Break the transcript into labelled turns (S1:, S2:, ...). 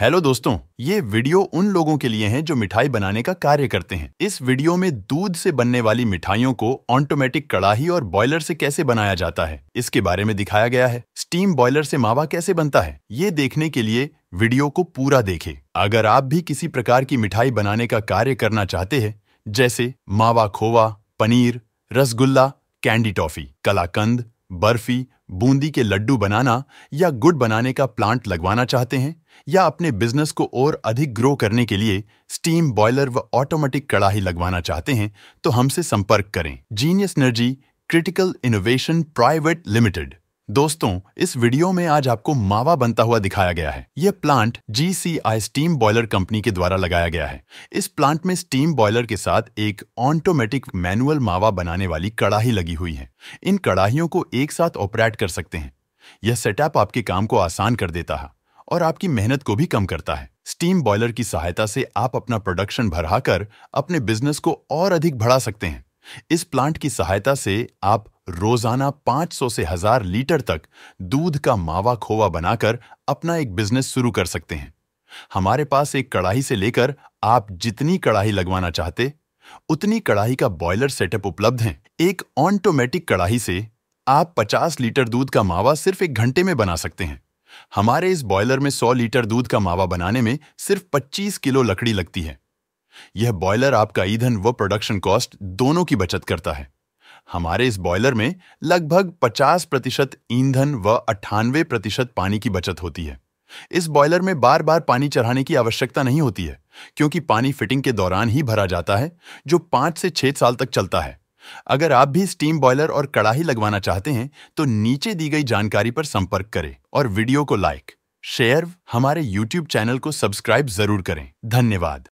S1: hello दोस्तों ये video उन लोगों के लिए है जो मिठाई बनाने का कार्य करते हैं इस वीडियो में दूध से बनने वाली मिठाइयों को ऑटोमेटिक कड़ाही और बॉयलर से कैसे बनाया जाता है इसके बारे में दिखाया गया है स्टीम बॉयलर से मावा कैसे बनता है ये देखने के लिए वीडियो को पूरा देखे अगर आप भी किसी प्रकार की मिठाई बनाने का कार्य करना चाहते हैं जैसे मावा खोवा पनीर रसगुल्ला कैंडी टॉफी कलाकंद बर्फी बूंदी के लड्डू बनाना या गुड़ बनाने का प्लांट लगवाना चाहते हैं या अपने बिजनेस को और अधिक ग्रो करने के लिए स्टीम बॉयलर व ऑटोमेटिक कड़ाही लगवाना चाहते हैं तो हमसे संपर्क करें Genius Energy Critical Innovation Private Limited दोस्तों इस वीडियो में आज आपको मावा बनता हुआ दिखाया गया है यह plant GCI steam boiler company के द्वारा लगाया गया है इस प्लांट में स्टीम बॉयलर के साथ एक ऑटोमेटिक मैनुअल मावा बनाने वाली कड़ाही लगी हुई है इन कड़ाहियों को एक साथ ऑपरेट कर सकते हैं यह सेटअप आपके काम को आसान कर देता है और आपकी मेहनत को भी कम करता है स्टीम बॉयलर की सहायता से आप अपना प्रोडक्शन बढ़ाकर अपने बिजनेस को और अधिक बढ़ा सकते हैं इस प्लांट की सहायता से आप रोजाना 500 से हजार लीटर तक दूध का मावा खोवा बनाकर अपना एक बिजनेस शुरू कर सकते हैं हमारे पास एक कड़ाही से लेकर आप जितनी कड़ाही लगवाना चाहते उतनी कड़ाही का बॉयलर सेटअप उपलब्ध है एक ऑटोमेटिक कड़ाही से आप 50 लीटर दूध का मावा सिर्फ एक घंटे में बना सकते हैं हमारे इस बॉयलर में 100 लीटर दूध का मावा बनाने में सिर्फ 25 किलो लकड़ी लगती है यह बॉयलर आपका ईंधन व प्रोडक्शन कॉस्ट दोनों की बचत करता है हमारे इस बॉयलर में लगभग 50 प्रतिशत ईंधन व अट्ठानवे प्रतिशत पानी की बचत होती है इस बॉयलर में बार बार पानी चढ़ाने की आवश्यकता नहीं होती है क्योंकि पानी फिटिंग के दौरान ही भरा जाता है जो पांच से छह साल तक चलता है अगर आप भी स्टीम बॉयलर और कड़ाही लगवाना चाहते हैं तो नीचे दी गई जानकारी पर संपर्क करें और वीडियो को लाइक शेयर हमारे यूट्यूब चैनल को सब्सक्राइब जरूर करें धन्यवाद